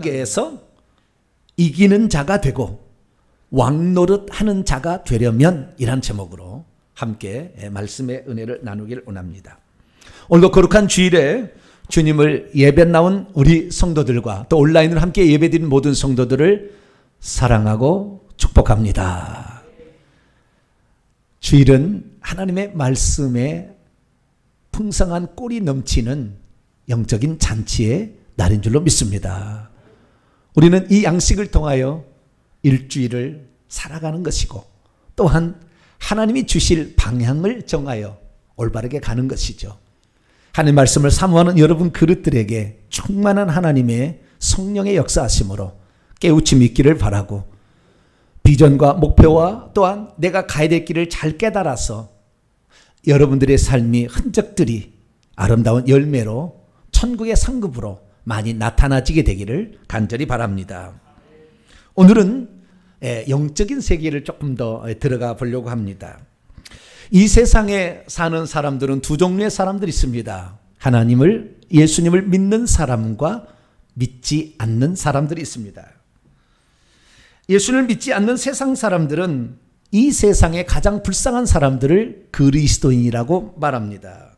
싸우에서 이기는 자가 되고 왕노릇 하는 자가 되려면 이란 제목으로 함께 예, 말씀의 은혜를 나누길 원합니다. 오늘도 거룩한 주일에 주님을 예배 나온 우리 성도들과 또 온라인을 함께 예배드린 모든 성도들을 사랑하고 축복합니다. 주일은 하나님의 말씀에 풍성한 꼴이 넘치는 영적인 잔치의 날인 줄로 믿습니다. 우리는 이 양식을 통하여 일주일을 살아가는 것이고 또한 하나님이 주실 방향을 정하여 올바르게 가는 것이죠. 하나님 말씀을 사모하는 여러분 그릇들에게 충만한 하나님의 성령의 역사하심으로 깨우침 있기를 바라고 비전과 목표와 또한 내가 가야 될 길을 잘 깨달아서 여러분들의 삶이 흔적들이 아름다운 열매로 천국의 상급으로 많이 나타나지게 되기를 간절히 바랍니다. 오늘은 예, 영적인 세계를 조금 더 예, 들어가 보려고 합니다. 이 세상에 사는 사람들은 두 종류의 사람들이 있습니다. 하나님을 예수님을 믿는 사람과 믿지 않는 사람들이 있습니다. 예수를 믿지 않는 세상 사람들은 이 세상에 가장 불쌍한 사람들을 그리스도인이라고 말합니다.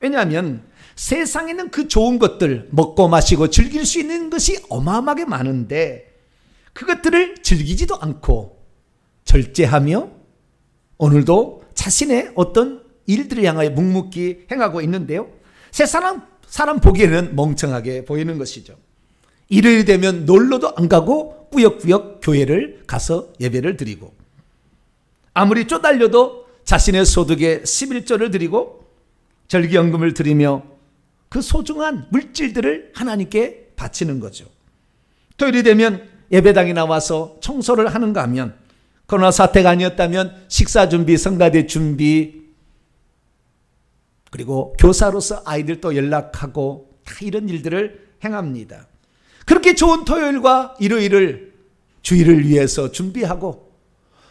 왜냐하면 세상에는 그 좋은 것들 먹고 마시고 즐길 수 있는 것이 어마어마하게 많은데 그것들을 즐기지도 않고 절제하며 오늘도 자신의 어떤 일들을 향하여 묵묵히 행하고 있는데요. 세상 사람 보기에는 멍청하게 보이는 것이죠. 일요일 되면 놀러도 안 가고 꾸역꾸역 교회를 가서 예배를 드리고 아무리 쪼달려도 자신의 소득의 11조를 드리고 절기연금을 드리며 그 소중한 물질들을 하나님께 바치는 거죠. 토요일이 되면 예배당에 나와서 청소를 하는가 하면 코로나 사태가 아니었다면 식사 준비, 성가대 준비 그리고 교사로서 아이들도 연락하고 다 이런 일들을 행합니다. 그렇게 좋은 토요일과 일요일을 주일을 위해서 준비하고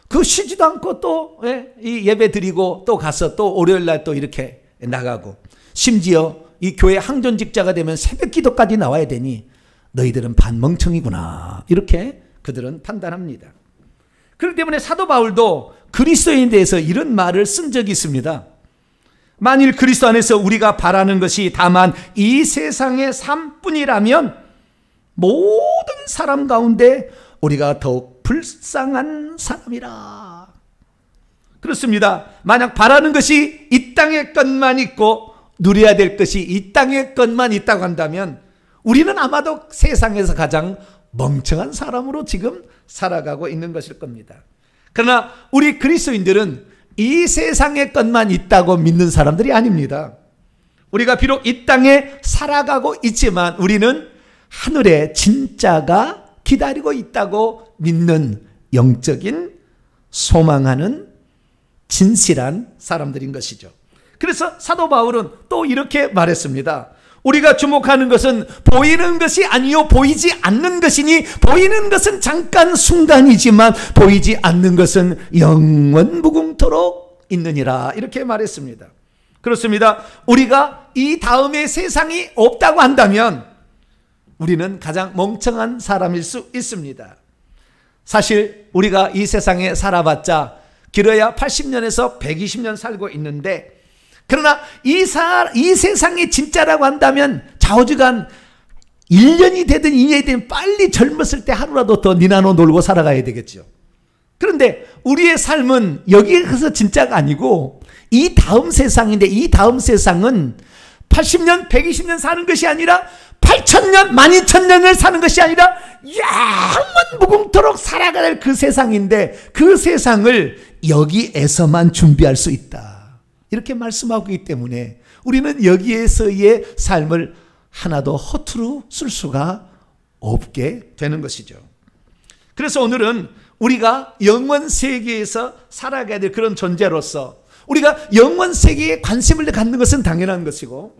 그 쉬지도 않고 또 예, 배 드리고 또 가서 또 월요일 날또 이렇게 나가고 심지어 이 교회 항존직자가 되면 새벽 기도까지 나와야 되니 너희들은 반멍청이구나. 이렇게 그들은 판단합니다. 그렇기 때문에 사도 바울도 그리스도인 대해서 이런 말을 쓴 적이 있습니다. 만일 그리스도 안에서 우리가 바라는 것이 다만 이 세상의 삶뿐이라면 모든 사람 가운데 우리가 더욱 불쌍한 사람이라. 그렇습니다. 만약 바라는 것이 이 땅의 것만 있고 누려야 될 것이 이 땅의 것만 있다고 한다면 우리는 아마도 세상에서 가장 멍청한 사람으로 지금 살아가고 있는 것일 겁니다. 그러나 우리 그리스도인들은 이 세상의 것만 있다고 믿는 사람들이 아닙니다. 우리가 비록 이 땅에 살아가고 있지만 우리는 하늘의 진짜가 기다리고 있다고 믿는 영적인 소망하는 진실한 사람들인 것이죠. 그래서 사도 바울은 또 이렇게 말했습니다. 우리가 주목하는 것은 보이는 것이 아니요 보이지 않는 것이니 보이는 것은 잠깐 순간이지만 보이지 않는 것은 영원 무궁토록 있느니라 이렇게 말했습니다. 그렇습니다. 우리가 이 다음에 세상이 없다고 한다면 우리는 가장 멍청한 사람일 수 있습니다. 사실 우리가 이 세상에 살아봤자 길어야 80년에서 120년 살고 있는데 그러나 이, 사, 이 세상이 진짜라고 한다면 좌우지간 1년이 되든 2년이 되든 빨리 젊었을 때 하루라도 더 니나노 놀고 살아가야 되겠죠. 그런데 우리의 삶은 여기에서 진짜가 아니고 이 다음 세상인데 이 다음 세상은 80년, 120년 사는 것이 아니라 8천년, 1 2 0년을 사는 것이 아니라 영원 무궁토록 살아갈 그 세상인데 그 세상을 여기에서만 준비할 수 있다. 이렇게 말씀하고 있기 때문에 우리는 여기에서의 삶을 하나도 허투루 쓸 수가 없게 되는 것이죠. 그래서 오늘은 우리가 영원 세계에서 살아가야 될 그런 존재로서 우리가 영원 세계에 관심을 갖는 것은 당연한 것이고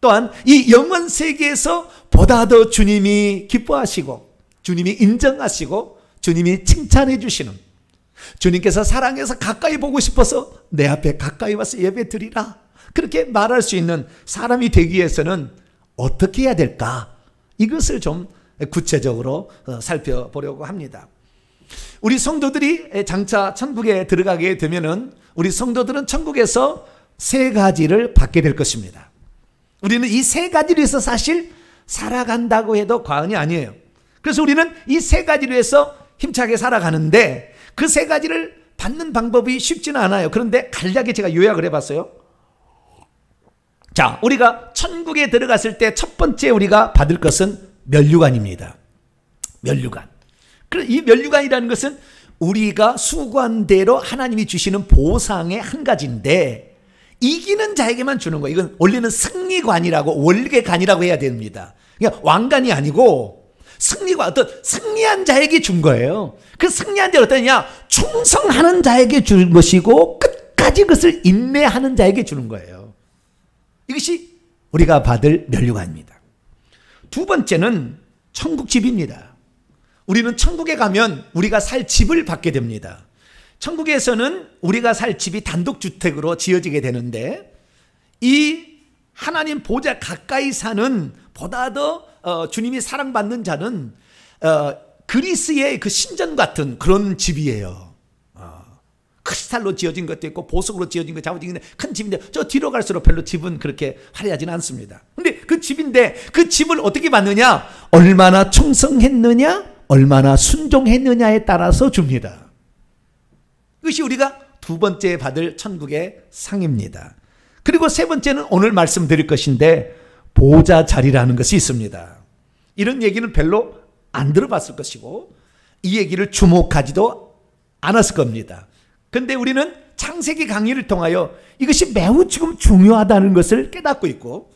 또한 이 영원 세계에서 보다 더 주님이 기뻐하시고 주님이 인정하시고 주님이 칭찬해 주시는 주님께서 사랑해서 가까이 보고 싶어서 내 앞에 가까이 와서 예배 드리라. 그렇게 말할 수 있는 사람이 되기 위해서는 어떻게 해야 될까? 이것을 좀 구체적으로 어, 살펴보려고 합니다. 우리 성도들이 장차 천국에 들어가게 되면은 우리 성도들은 천국에서 세 가지를 받게 될 것입니다. 우리는 이 세 가지를 위해서 사실 살아간다고 해도 과언이 아니에요. 그래서 우리는 이 세 가지를 위해서 힘차게 살아가는데 그세 가지를 받는 방법이 쉽지는 않아요. 그런데 간략히 제가 요약을 해봤어요. 자, 우리가 천국에 들어갔을 때 첫 번째 우리가 받을 것은 면류관입니다. 면류관. 이 면류관이라는 것은 우리가 수관대로 하나님이 주시는 보상의 한 가지인데 이기는 자에게만 주는 거예요. 이건 원래는 승리관이라고 월계관이라고 해야 됩니다. 그러니까 왕관이 아니고 승리가 어떤 승리한 자에게 준 거예요. 그 승리한 자를 어떠냐? 충성하는 자에게 주는 것이고 끝까지 그것을 인내하는 자에게 주는 거예요. 이것이 우리가 받을 면류관입니다. 두 번째는 천국 집입니다. 우리는 천국에 가면 우리가 살 집을 받게 됩니다. 천국에서는 우리가 살 집이 단독주택으로 지어지게 되는데 이 하나님 보좌 가까이 사는 보다 더 어, 주님이 사랑받는 자는 어, 그리스의 그 신전 같은 그런 집이에요. 어, 크리스탈로 지어진 것도 있고 보석으로 지어진 것도 있고 긴큰 집인데 저 뒤로 갈수록 별로 집은 그렇게 화려하지는 않습니다. 근데 그 집인데 그 집을 어떻게 받느냐? 얼마나 충성했느냐? 얼마나 순종했느냐에 따라서 줍니다. 이것이 우리가 두 번째 받을 천국의 상입니다. 그리고 세 번째는 오늘 말씀드릴 것인데 보호자 자리라는 것이 있습니다. 이런 얘기는 별로 안 들어봤을 것이고 이 얘기를 주목하지도 않았을 겁니다. 근데 우리는 창세기 강의를 통하여 이것이 매우 지금 중요하다는 것을 깨닫고 있고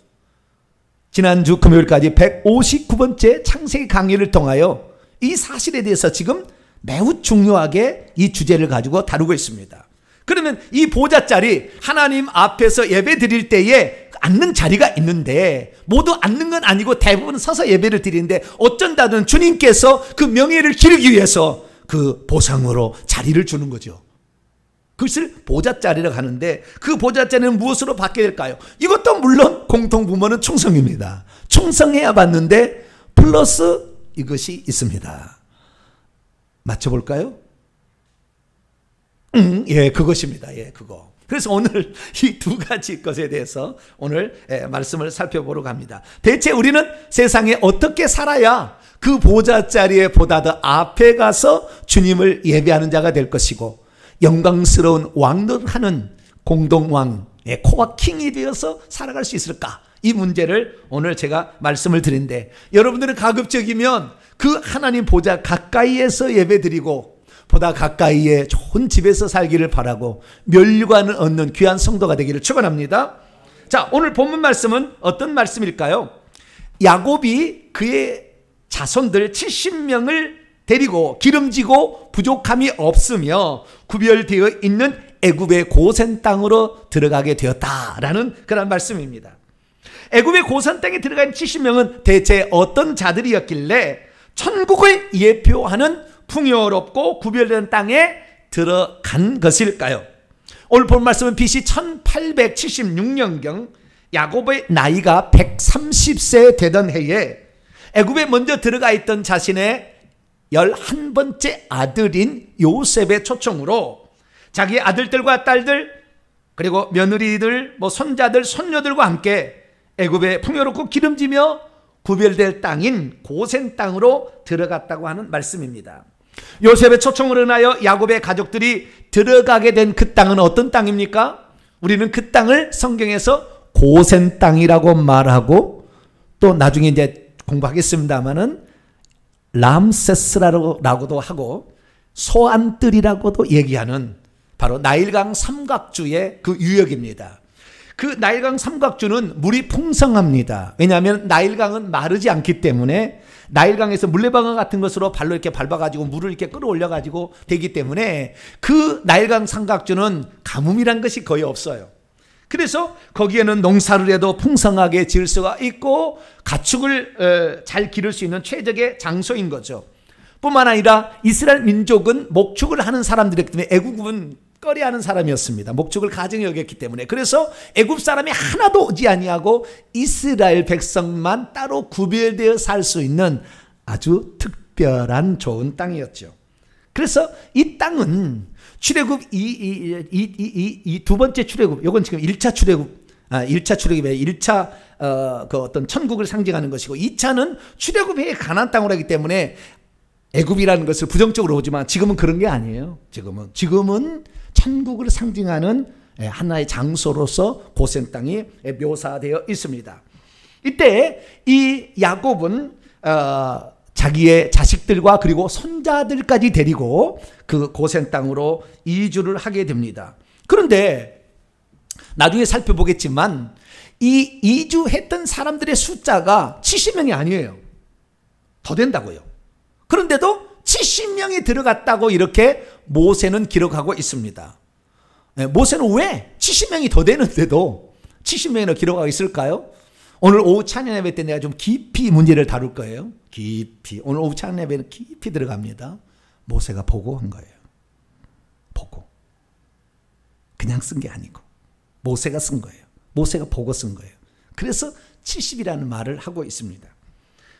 지난주 금요일까지 159번째 창세기 강의를 통하여 이 사실에 대해서 지금 매우 중요하게 이 주제를 가지고 다루고 있습니다. 그러면 이 보좌 자리 하나님 앞에서 예배 드릴 때에 앉는 자리가 있는데 모두 앉는 건 아니고 대부분 서서 예배를 드리는데 어쩐다든 주님께서 그 명예를 기르기 위해서 그 보상으로 자리를 주는 거죠. 그것을 보자자리라고 하는데 그 보자자리는 무엇으로 받게 될까요? 이것도 물론 공통부모는 충성입니다. 충성해야 받는데 플러스 이것이 있습니다. 맞춰볼까요? 음, 예, 그것입니다. 예, 그거. 그래서 오늘 이 두 가지 것에 대해서 오늘 예, 말씀을 살펴보러 갑니다. 대체 우리는 세상에 어떻게 살아야 그 보좌 자리에 보다 더 앞에 가서 주님을 예배하는 자가 될 것이고 영광스러운 왕노하는 공동왕의 예, 코와 킹이 되어서 살아갈 수 있을까? 이 문제를 오늘 제가 말씀을 드린데 여러분들은 가급적이면 그 하나님 보좌 가까이에서 예배드리고 보다 가까이에 좋은 집에서 살기를 바라고 멸류관을 얻는 귀한 성도가 되기를 축원합니다. 자, 오늘 본문 말씀은 어떤 말씀일까요? 야곱이 그의 자손들 70명을 데리고 기름지고 부족함이 없으며 구별되어 있는 애굽의 고센 땅으로 들어가게 되었다라는 그런 말씀입니다. 애굽의 고산 땅에 들어간 70명은 대체 어떤 자들이었길래 천국을 예표하는 풍요롭고 구별된 땅에 들어간 것일까요? 오늘 본 말씀은 BC 1876년경 야곱의 나이가 130세 되던 해에 애굽에 먼저 들어가 있던 자신의 11번째 아들인 요셉의 초청으로 자기 아들들과 딸들 그리고 며느리들 뭐 손자들 손녀들과 함께 애굽의 풍요롭고 기름지며 구별될 땅인 고센 땅으로 들어갔다고 하는 말씀입니다. 요셉의 초청을로 인하여 야곱의 가족들이 들어가게 된 그 땅은 어떤 땅입니까? 우리는 그 땅을 성경에서 고센 땅이라고 말하고 또 나중에 이제 공부하겠습니다마는 람세스라고도 하고 소안뜰이라고도 얘기하는 바로 나일강 삼각주의 그 유역입니다. 그 나일강 삼각주는 물이 풍성합니다. 왜냐하면 나일강은 마르지 않기 때문에 나일강에서 물레방아 같은 것으로 발로 이렇게 밟아가지고 물을 이렇게 끌어올려가지고 되기 때문에 그 나일강 삼각주는 가뭄이란 것이 거의 없어요. 그래서 거기에는 농사를 해도 풍성하게 지을 수가 있고 가축을 어, 잘 기를 수 있는 최적의 장소인 거죠. 뿐만 아니라 이스라엘 민족은 목축을 하는 사람들이기 때문에 애국은 꺼리하는 사람이었습니다. 목축을 가증히 여겼기 때문에 그래서 애굽 사람이 하나도 오지 아니하고 이스라엘 백성만 따로 구별되어 살 수 있는 아주 특별한 좋은 땅이었죠. 그래서 이 땅은 출애굽 이이이이두 번째 출애굽 요건 지금 1차 출애굽 아, 1차 출애굽의 1차 어, 그 어떤 천국을 상징하는 것이고 2차는 출애굽의 가나 땅으로 하기 때문에 애굽이라는 것을 부정적으로 보지만 지금은 그런 게 아니에요. 지금은 지금은 천국을 상징하는 예, 하나의 장소로서 고센 땅이 예, 묘사되어 있습니다. 이때 이 야곱은 어, 자기의 자식들과 그리고 손자들까지 데리고 그 고센 땅으로 이주를 하게 됩니다. 그런데 나중에 살펴보겠지만 이 이주했던 사람들의 숫자가 70명이 아니에요. 더 된다고요. 그런데도 70명이 들어갔다고 이렇게 모세는 기록하고 있습니다. 네, 모세는 왜 70명이 더 되는데도 70명이나 기록하고 있을까요? 오늘 오후 찬양 예배 때 내가 좀 깊이 문제를 다룰 거예요. 깊이. 오늘 오후 찬양 예배는 깊이 들어갑니다. 모세가 보고 한 거예요. 보고. 그냥 쓴 게 아니고. 모세가 쓴 거예요. 모세가 보고 쓴 거예요. 그래서 70이라는 말을 하고 있습니다.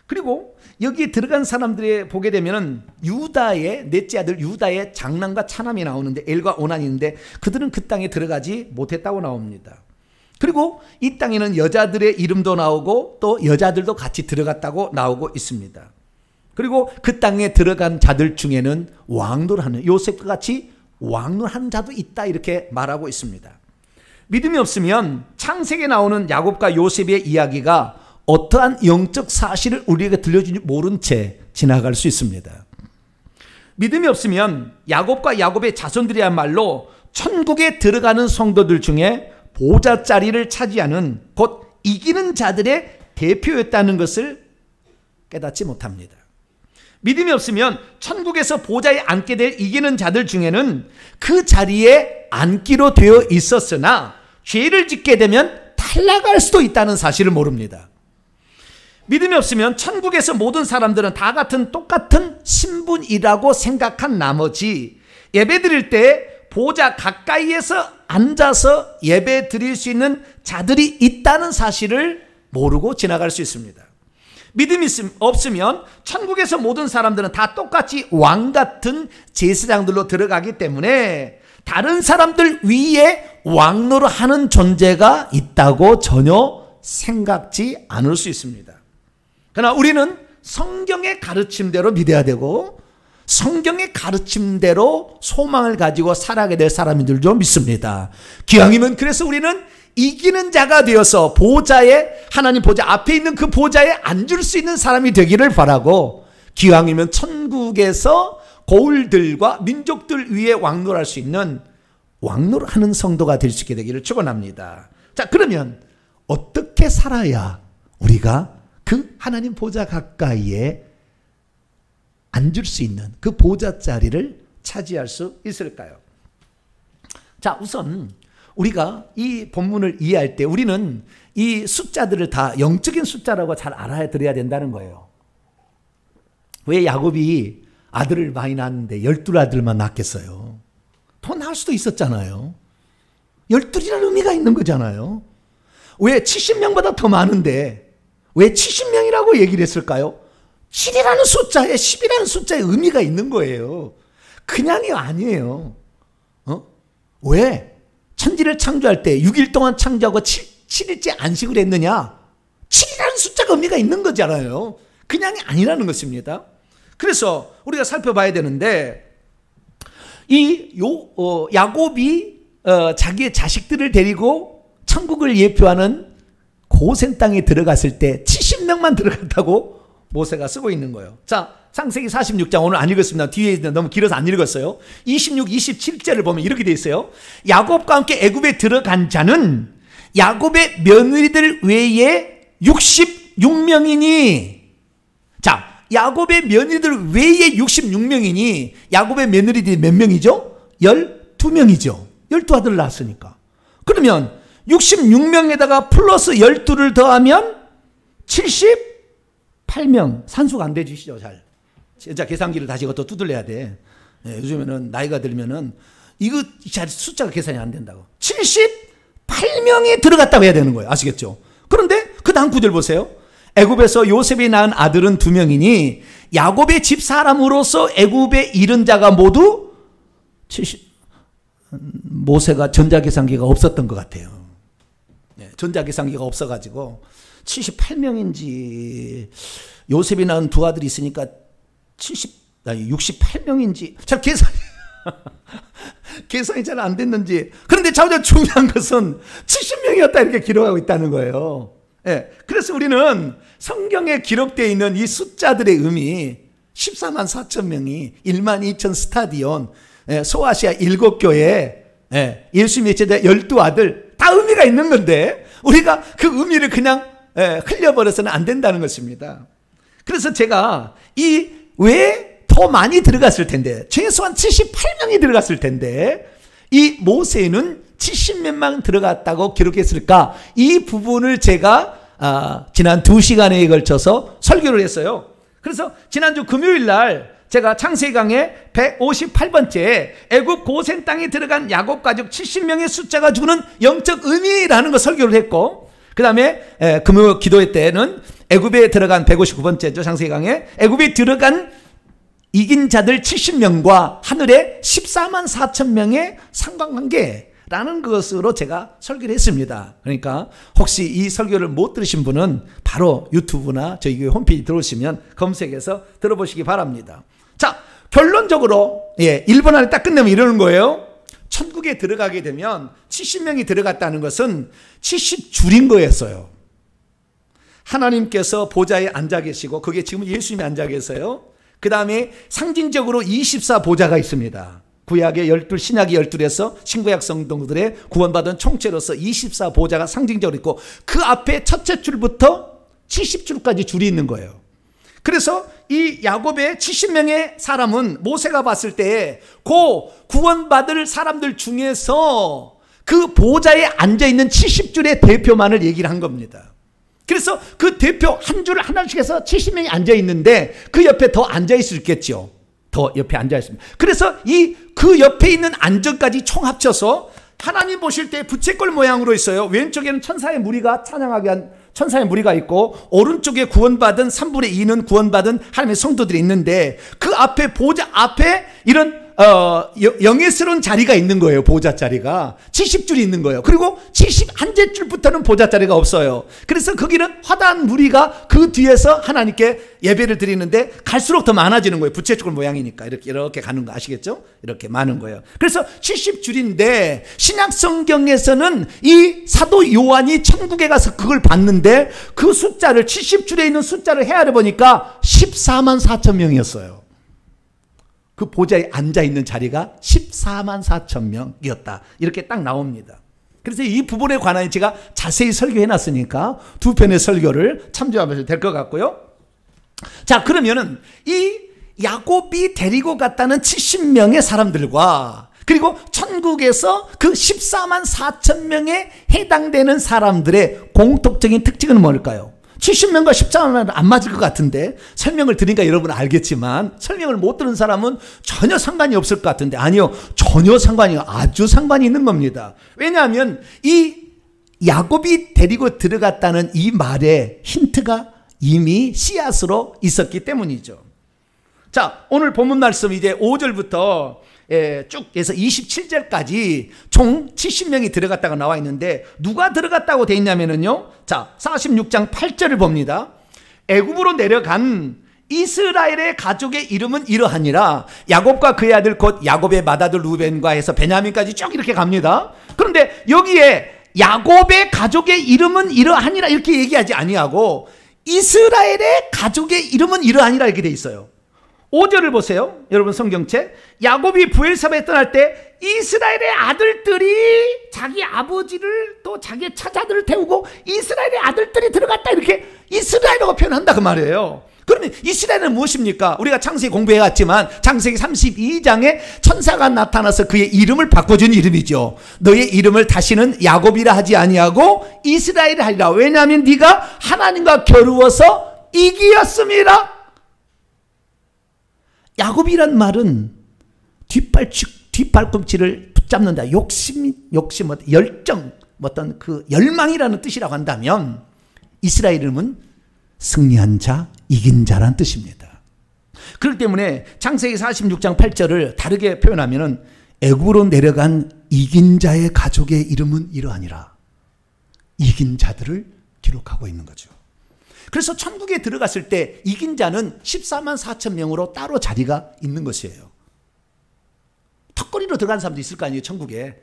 그리고 여기에 들어간 사람들에 보게 되면 유다의 넷째 아들 유다의 장남과 차남이 나오는데 엘과 오난이 있는데 그들은 그 땅에 들어가지 못했다고 나옵니다. 그리고 이 땅에는 여자들의 이름도 나오고 또 여자들도 같이 들어갔다고 나오고 있습니다. 그리고 그 땅에 들어간 자들 중에는 왕노하는 요셉과 같이 왕노한 자도 있다 이렇게 말하고 있습니다. 믿음이 없으면 창세기에 나오는 야곱과 요셉의 이야기가 어떠한 영적 사실을 우리에게 들려주는지 모른 채 지나갈 수 있습니다. 믿음이 없으면 야곱과 야곱의 자손들이야말로 천국에 들어가는 성도들 중에 보좌 자리를 차지하는 곧 이기는 자들의 대표였다는 것을 깨닫지 못합니다. 믿음이 없으면 천국에서 보좌에 앉게 될 이기는 자들 중에는 그 자리에 앉기로 되어 있었으나 죄를 짓게 되면 탈락할 수도 있다는 사실을 모릅니다. 믿음이 없으면 천국에서 모든 사람들은 다 같은 똑같은 신분이라고 생각한 나머지 예배 드릴 때 보좌 가까이에서 앉아서 예배 드릴 수 있는 자들이 있다는 사실을 모르고 지나갈 수 있습니다. 믿음이 없으면 천국에서 모든 사람들은 다 똑같이 왕 같은 제사장들로 들어가기 때문에 다른 사람들 위에 왕로 하는 존재가 있다고 전혀 생각지 않을 수 있습니다. 그러나 우리는 성경의 가르침대로 믿어야 되고 성경의 가르침대로 소망을 가지고 살아가게 될 사람인 줄좀 믿습니다. 기왕이면 그래서 우리는 이기는 자가 되어서 보좌에 하나님 보좌 앞에 있는 그 보좌에 앉을 수 있는 사람이 되기를 바라고 기왕이면 천국에서 고울들과 민족들 위에 왕노할 수 있는 왕노하는 성도가 될 수 있게 되기를 축원합니다. 자, 그러면 어떻게 살아야 우리가 그 하나님 보좌 가까이에 앉을 수 있는 그 보좌 자리를 차지할 수 있을까요? 자, 우선 우리가 이 본문을 이해할 때 우리는 이 숫자들을 다 영적인 숫자라고 잘 알아들어야 된다는 거예요. 왜 야곱이 아들을 많이 낳았는데 12아들만 낳겠어요? 더 낳을 수도 있었잖아요. 12이라는 의미가 있는 거잖아요. 왜 70명보다 더 많은데 왜 70명이라고 얘기를 했을까요? 7이라는 숫자에 10이라는 숫자에 의미가 있는 거예요. 그냥이 아니에요. 어? 왜? 천지를 창조할 때 6일 동안 창조하고 7, 7일째 안식을 했느냐? 7이라는 숫자가 의미가 있는 거잖아요. 그냥이 아니라는 것입니다. 그래서 우리가 살펴봐야 되는데 이 요, 어, 야곱이 어, 자기의 자식들을 데리고 천국을 예표하는 고센 땅에 들어갔을 때 70명만 들어갔다고 모세가 쓰고 있는 거예요. 자, 창세기 46장 오늘 안 읽었습니다. 뒤에 있는 너무 길어서 안 읽었어요. 26, 27절을 보면 이렇게 돼 있어요. 야곱과 함께 애굽에 들어간 자는 야곱의 며느리들 외에 66명이니 자, 야곱의 며느리들 외에 66명이니 야곱의 며느리들이 몇 명이죠? 12명이죠. 12아들을 낳았으니까. 그러면 66명에다가 플러스 12를 더하면 78명. 산수가 안 돼주시죠, 잘. 진짜 계산기를 다시 그것도 두들려야 돼. 예, 요즘에는 나이가 들면은 이거 잘 숫자가 계산이 안 된다고. 78명이 들어갔다고 해야 되는 거예요. 아시겠죠? 그런데 그 다음 구절 보세요. 애굽에서 요셉이 낳은 아들은 두 명이니 야곱의 집 사람으로서 애굽의 이른 자가 모두 70 음, 모세가 전자계산기가 없었던 것 같아요. 전자계산기가 없어가지고 78명인지 요셉이 낳은 두 아들이 있으니까 70 아니 68명인지 잘 계산 계산이 잘 안 됐는지 그런데 자우자 중요한 것은 70명이었다 이렇게 기록하고 있다는 거예요. 예. 그래서 우리는 성경에 기록되어 있는 이 숫자들의 의미 14만 4천 명이 1만 2천 스타디온 예, 소아시아 7교회 예, 예수님의 제자 12아들 다 의미가 있는 건데 우리가 그 의미를 그냥 예, 흘려버려서는 안 된다는 것입니다. 그래서 제가 이 왜 더 많이 들어갔을 텐데 최소한 78명이 들어갔을 텐데 이 모세는 70몇만 들어갔다고 기록했을까 이 부분을 제가 아, 지난 두 시간에 걸쳐서 설교를 했어요. 그래서 지난주 금요일 날 제가 창세 강의 158번째 애굽 고센 땅에 들어간 야곱 가족 70명의 숫자가 주는 영적 의미라는 걸 설교를 했고 그다음에 금요 기도회 때는 애굽에 들어간 159번째죠 창세강에 애굽에 들어간 이긴 자들 70명과 하늘에 14만 4천 명의 상관관계 라는 것으로 제가 설교를 했습니다. 그러니까 혹시 이 설교를 못 들으신 분은 바로 유튜브나 저희 교회 홈페이지 들어오시면 검색해서 들어보시기 바랍니다. 결론적으로 예, 1분 안에 딱 끝내면 이러는 거예요. 천국에 들어가게 되면 70명이 들어갔다는 것은 70줄인 거였어요. 하나님께서 보좌에 앉아 계시고 그게 지금 예수님이 앉아 계세요. 그 다음에 상징적으로 24 보좌가 있습니다. 구약의 12, 신약의 12에서 신구약 성도들의 구원받은 총체로서 24 보좌가 상징적으로 있고 그 앞에 첫째 줄부터 70줄까지 줄이 있는 거예요. 그래서 이 야곱의 70명의 사람은 모세가 봤을 때에 고 구원받을 사람들 중에서 그 보좌에 앉아 있는 70줄의 대표만을 얘기를 한 겁니다. 그래서 그 대표 한줄 하나씩 해서 70명이 앉아 있는데 그 옆에 더 앉아 있을 겠죠더 옆에 앉아 있습니다. 그래서 이 그 옆에 있는 안전까지 총 합쳐서 하나님 보실 때 부채꼴 모양으로 있어요. 왼쪽에는 천사의 무리가 찬양하게 한 천사의 무리가 있고 오른쪽에 구원받은 3분의 2는 구원받은 하나님의 성도들이 있는데 그 앞에 보좌 앞에 이런 어, 영예스러운 자리가 있는 거예요. 보좌 자리가. 70줄이 있는 거예요. 그리고 71제 줄부터는 보좌 자리가 없어요. 그래서 거기는 화단 무리가 그 뒤에서 하나님께 예배를 드리는데 갈수록 더 많아지는 거예요. 부채축을 모양이니까. 이렇게, 이렇게 가는 거 아시겠죠? 이렇게 많은 거예요. 그래서 70줄인데 신약성경에서는 이 사도 요한이 천국에 가서 그걸 봤는데 그 숫자를 70줄에 있는 숫자를 헤아려 보니까 14만 4천 명이었어요. 그 보좌에 앉아 있는 자리가 14만 4천 명이었다. 이렇게 딱 나옵니다. 그래서 이 부분에 관한 제가 자세히 설교해 놨으니까 두 편의 설교를 참조하면 될 것 같고요. 자, 그러면은 이 야곱이 데리고 갔다는 70명의 사람들과 그리고 천국에서 그 14만 4천 명에 해당되는 사람들의 공통적인 특징은 뭘까요? 70명과 십자가면 안 맞을 것 같은데 설명을 드리니까 여러분 알겠지만 설명을 못 들은 사람은 전혀 상관이 없을 것 같은데 아니요 전혀 상관이 아주 상관이 있는 겁니다. 왜냐하면 이 야곱이 데리고 들어갔다는 이말에 힌트가 이미 씨앗으로 있었기 때문이죠. 자 오늘 본문 말씀 이제 5절부터 예, 쭉 해서 27절까지 총 70명이 들어갔다고 나와 있는데 누가 들어갔다고 돼있냐면요 자, 46장 8절을 봅니다. 애굽으로 내려간 이스라엘의 가족의 이름은 이러하니라 야곱과 그의 아들 곧 야곱의 맏아들 루벤과 해서 베냐민까지 쭉 이렇게 갑니다. 그런데 여기에 야곱의 가족의 이름은 이러하니라 이렇게 얘기하지 아니하고 이스라엘의 가족의 이름은 이러하니라 이렇게 돼 있어요. 5절을 보세요. 여러분 성경책. 야곱이 부엘사바에 떠날 때 이스라엘의 아들들이 자기 아버지를 또 자기의 차자들을 태우고 이스라엘의 아들들이 들어갔다 이렇게 이스라엘이라고 표현한다 그 말이에요. 그러면 이스라엘은 무엇입니까? 우리가 창세기 공부해왔지만 창세기 32장에 천사가 나타나서 그의 이름을 바꿔준 이름이죠. 너의 이름을 다시는 야곱이라 하지 아니하고 이스라엘이라 하리라. 왜냐하면 네가 하나님과 겨루어서 이기었습니다. 야곱이란 말은 뒷발치, 뒷발꿈치를 붙잡는다. 욕심, 욕심, 열정, 어떤 그 열망이라는 뜻이라고 한다면 이스라엘은 이름 승리한 자, 이긴 자란 뜻입니다. 그렇기 때문에 창세기 46장 8절을 다르게 표현하면은 애굽으로 내려간 이긴 자의 가족의 이름은 이러하니라. 이긴 자들을 기록하고 있는 거죠. 그래서 천국에 들어갔을 때 이긴 자는 14만 4천 명으로 따로 자리가 있는 것이에요. 턱걸이로 들어간 사람도 있을 거 아니에요, 천국에.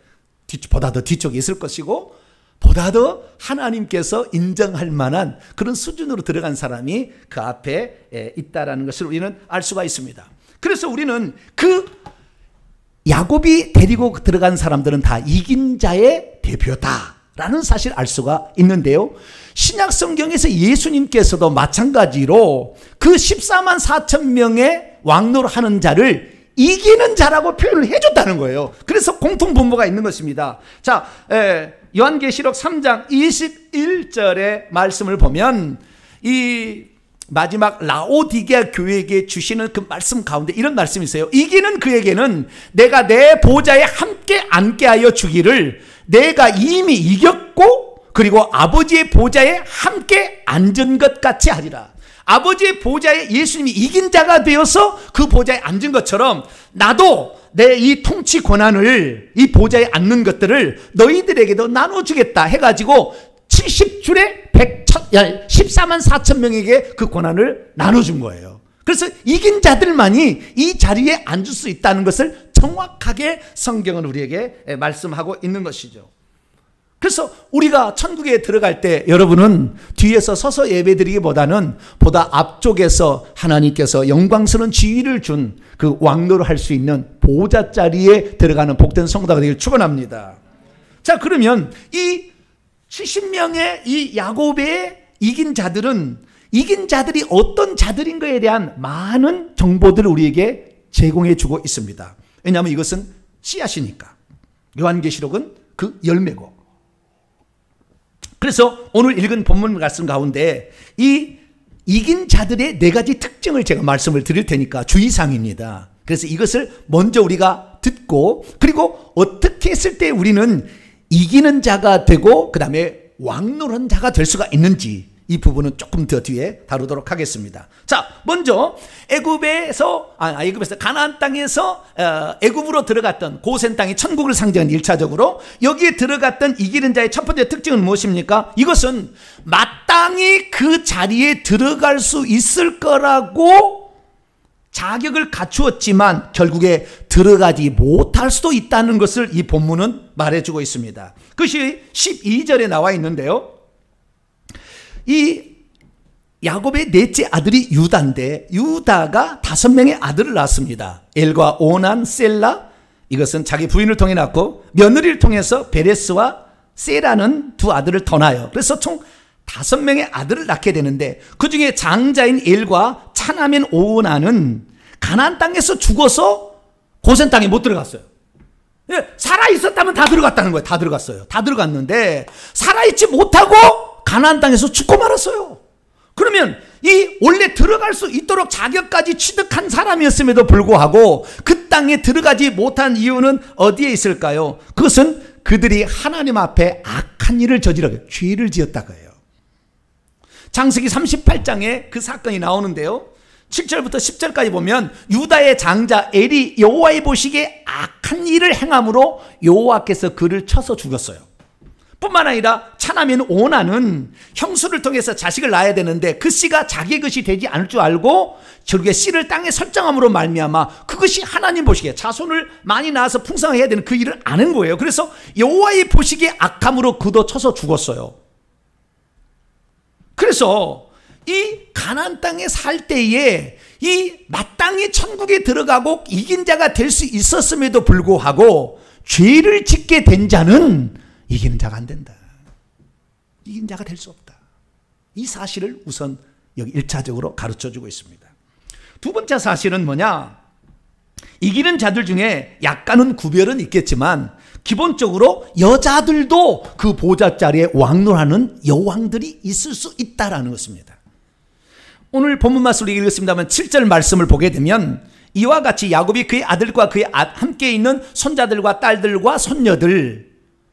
보다 더 뒤쪽에 있을 것이고, 보다 더 하나님께서 인정할 만한 그런 수준으로 들어간 사람이 그 앞에 있다라는 것을 우리는 알 수가 있습니다. 그래서 우리는 그 야곱이 데리고 들어간 사람들은 다 이긴 자의 대표다. 라는 사실 알 수가 있는데요. 신약 성경에서 예수님께서도 마찬가지로 그 14만 4천 명의 왕노를 하는 자를 이기는 자라고 표현을 해줬다는 거예요. 그래서 공통 분모가 있는 것입니다. 자, 에, 요한계시록 3장 21절의 말씀을 보면 이 마지막 라오디게 교회에게 주시는 그 말씀 가운데 이런 말씀이 있어요. 이기는 그에게는 내가 내 보좌에 함께 앉게 하여 주기를 내가 이미 이겼고 그리고 아버지의 보좌에 함께 앉은 것 같이 하리라. 아버지의 보좌에 예수님이 이긴 자가 되어서 그 보좌에 앉은 것처럼 나도 내 이 통치 권한을 이 보좌에 앉는 것들을 너희들에게도 나눠주겠다 해가지고 70줄에 1 4만 4천 명에게 그 권한을 나눠준 거예요. 그래서 이긴 자들만이 이 자리에 앉을 수 있다는 것을 정확하게 성경은 우리에게 말씀하고 있는 것이죠. 그래서 우리가 천국에 들어갈 때 여러분은 뒤에서 서서 예배드리기보다는 보다 앞쪽에서 하나님께서 영광스러운 지위를 준 그 왕로를 할 수 있는 보호자 리에 들어가는 복된 성도가 되길 축원합니다. 자 그러면 이 70명의 이 야곱의 이긴 자들은 이긴 자들이 어떤 자들인 가에 대한 많은 정보들을 우리에게 제공해 주고 있습니다. 왜냐하면 이것은 씨앗이니까. 요한계시록은 그 열매고. 그래서 오늘 읽은 본문 말씀 가운데 이 이긴 자들의 네 가지 특징을 제가 말씀을 드릴 테니까 주의사항입니다. 그래서 이것을 먼저 우리가 듣고 그리고 어떻게 했을 때 우리는 이기는 자가 되고 그 다음에 왕노른 자가 될 수가 있는지 이 부분은 조금 더 뒤에 다루도록 하겠습니다. 자, 먼저 애굽에서 아, 아 애굽에서 가나안 땅에서 어, 애굽으로 들어갔던 고센 땅이 천국을 상징한 1차적으로 여기에 들어갔던 이기는 자의 첫 번째 특징은 무엇입니까? 이것은 마땅히 그 자리에 들어갈 수 있을 거라고 자격을 갖추었지만 결국에 들어가지 못할 수도 있다는 것을 이 본문은 말해주고 있습니다. 그것이 12절에 나와 있는데요. 이 야곱의 넷째 아들이 유다인데 유다가 다섯 명의 아들을 낳았습니다. 엘과 오난, 셀라 이것은 자기 부인을 통해 낳고 며느리를 통해서 베레스와 세라는 두 아들을 더 낳아요. 그래서 총 다섯 명의 아들을 낳게 되는데 그 중에 장자인 엘과 차남인 오나는 가나안 땅에서 죽어서 고센 땅에 못 들어갔어요. 예, 살아 있었다면 다 들어갔다는 거예요. 다 들어갔어요. 다 들어갔는데 살아 있지 못하고 가나안 땅에서 죽고 말았어요. 그러면 이 원래 들어갈 수 있도록 자격까지 취득한 사람이었음에도 불구하고 그 땅에 들어가지 못한 이유는 어디에 있을까요? 그것은 그들이 하나님 앞에 악한 일을 저지르고 죄를 지었다 거예요. 장세기 38장에 그 사건이 나오는데요. 7절부터 10절까지 보면 유다의 장자 엘이 여호와의 보시기에 악한 일을 행함으로 여호와께서 그를 쳐서 죽였어요. 뿐만 아니라 차남인 오나는 형수를 통해서 자식을 낳아야 되는데 그 씨가 자기 것이 되지 않을 줄 알고 결국에 씨를 땅에 설정함으로 말미암아 그것이 하나님 보시기에 자손을 많이 낳아서 풍성해야 되는 그 일을 아는 거예요. 그래서 여호와의 보시기에 악함으로 그도 쳐서 죽었어요. 그래서 이 가난 땅에 살 때에 이 마땅히 천국에 들어가고 이긴 자가 될 수 있었음에도 불구하고 죄를 짓게 된 자는 이기는 자가 안 된다. 이기는 자가 될 수 없다. 이 사실을 우선 여기 1차적으로 가르쳐 주고 있습니다. 두 번째 사실은 뭐냐? 이기는 자들 중에 약간은 구별은 있겠지만 기본적으로 여자들도 그 보좌 자리에 왕노하는 여왕들이 있을 수 있다라는 것입니다. 오늘 본문 말씀을 읽었습니다만 7절 말씀을 보게 되면 이와 같이 야곱이 그의 아들과 그의 아, 함께 있는 손자들과 딸들과 손녀들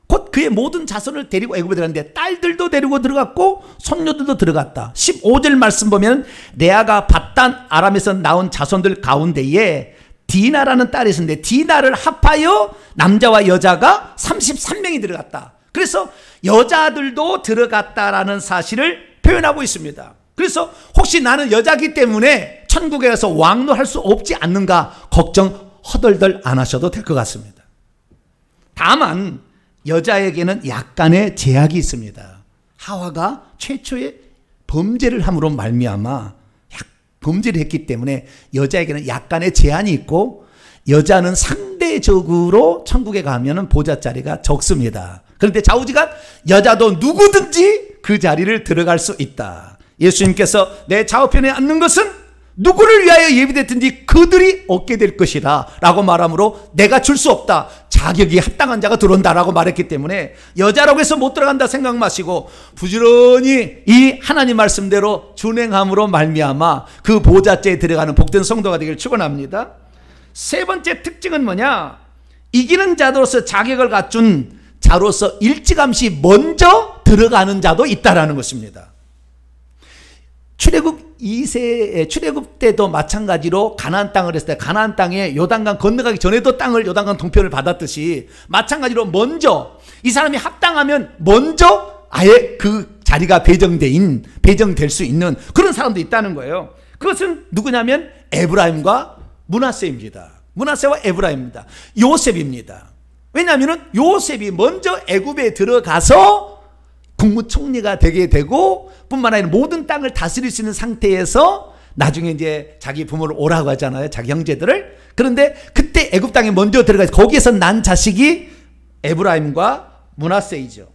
곧 그의 모든 자손을 데리고 애굽에 들어갔는데 딸들도 데리고 들어갔고 손녀들도 들어갔다. 15절 말씀 보면 레아가 바단 아람에서 나온 자손들 가운데에 디나라는 딸이 있었는데 디나를 합하여 남자와 여자가 33명이 들어갔다. 그래서 여자들도 들어갔다라는 사실을 표현하고 있습니다. 그래서 혹시 나는 여자기 때문에 천국에 가서 왕로 할 수 없지 않는가 걱정 허덜덜 안 하셔도 될 것 같습니다. 다만 여자에게는 약간의 제약이 있습니다. 하와가 최초의 범죄를 함으로 말미암아 범죄를 했기 때문에 여자에게는 약간의 제한이 있고 여자는 상대적으로 천국에 가면은 보좌 자리가 적습니다. 그런데 좌우지간 여자도 누구든지 그 자리를 들어갈 수 있다. 예수님께서 내 좌우편에 앉는 것은 누구를 위하여 예비됐든지 그들이 얻게 될 것이다. 라고 말하므로 내가 줄 수 없다. 자격이 합당한 자가 들어온다. 라고 말했기 때문에 여자라고 해서 못 들어간다 생각 마시고 부지런히 이 하나님 말씀대로 준행함으로 말미암아 그 보좌제에 들어가는 복된 성도가 되길 축원합니다. 세 번째 특징은 뭐냐? 이기는 자로서 자격을 갖춘 자로서 일찌감치 먼저 들어가는 자도 있다라는 것입니다. 출애굽 2세 출애굽 때도 마찬가지로 가나안 땅을 했을 때 가나안 땅에 요단강 건너가기 전에도 땅을 요단강 동편을 받았듯이 마찬가지로 먼저 이 사람이 합당하면 먼저 아예 그 자리가 배정돼 배정될 수 있는 그런 사람도 있다는 거예요. 그것은 누구냐면 에브라임과 문하세입니다. 문하세와 에브라임입니다. 요셉입니다. 왜냐하면 요셉이 먼저 애굽에 들어가서 국무총리가 되게 되고 뿐만 아니라 모든 땅을 다스릴 수 있는 상태에서 나중에 이제 자기 부모를 오라고 하잖아요. 자기 형제들을. 그런데 그때 애굽 땅에 먼저 들어가서 거기에서 난 자식이 에브라임과 문하세이죠.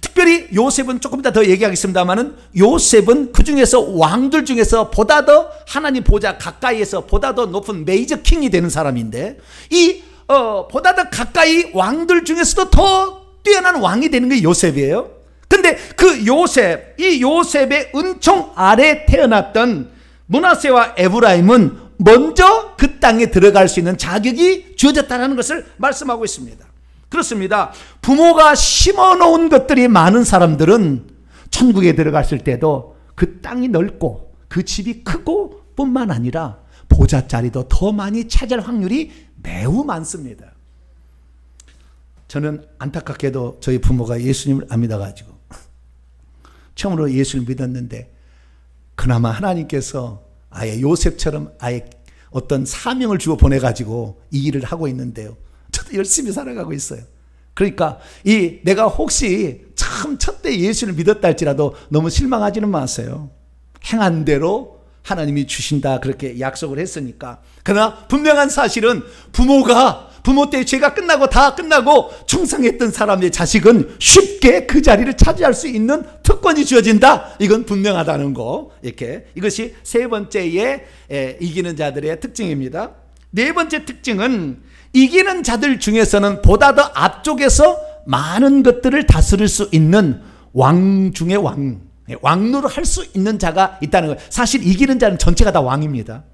특별히 요셉은 조금 이따 더 얘기하겠습니다만은 요셉은 그 중에서 왕들 중에서 보다 더 하나님 보좌 가까이에서 보다 더 높은 메이저 킹이 되는 사람인데 이 어, 보다 더 가까이 왕들 중에서도 더 뛰어난 왕이 되는 게 요셉이에요. 근데 그 요셉, 이 요셉의 은총 아래 태어났던 문하세와 에브라임은 먼저 그 땅에 들어갈 수 있는 자격이 주어졌다는 것을 말씀하고 있습니다. 그렇습니다. 부모가 심어 놓은 것들이 많은 사람들은 천국에 들어갔을 때도 그 땅이 넓고 그 집이 크고 뿐만 아니라 보자자리도 더 많이 찾을 확률이 매우 많습니다. 저는 안타깝게도 저희 부모가 예수님을 안 믿어가지고 처음으로 예수를 믿었는데 그나마 하나님께서 아예 요셉처럼 아예 어떤 사명을 주어 보내가지고 이 일을 하고 있는데요. 저도 열심히 살아가고 있어요. 그러니까 이 내가 혹시 참 첫 때 예수를 믿었다 할지라도 너무 실망하지는 마세요. 행한 대로 하나님이 주신다 그렇게 약속을 했으니까. 그러나 분명한 사실은 부모가 부모 때의 죄가 끝나고 다 끝나고 충성했던 사람의 자식은 쉽게 그 자리를 차지할 수 있는 특권이 주어진다. 이건 분명하다는 거. 이렇게 이것이 세 번째의 에, 이기는 자들의 특징입니다. 네 번째 특징은 이기는 자들 중에서는 보다 더 앞쪽에서 많은 것들을 다스릴 수 있는 왕 중의 왕, 예, 왕노를 할 수 있는 자가 있다는 거예요. 사실 이기는 자는 전체가 다 왕입니다.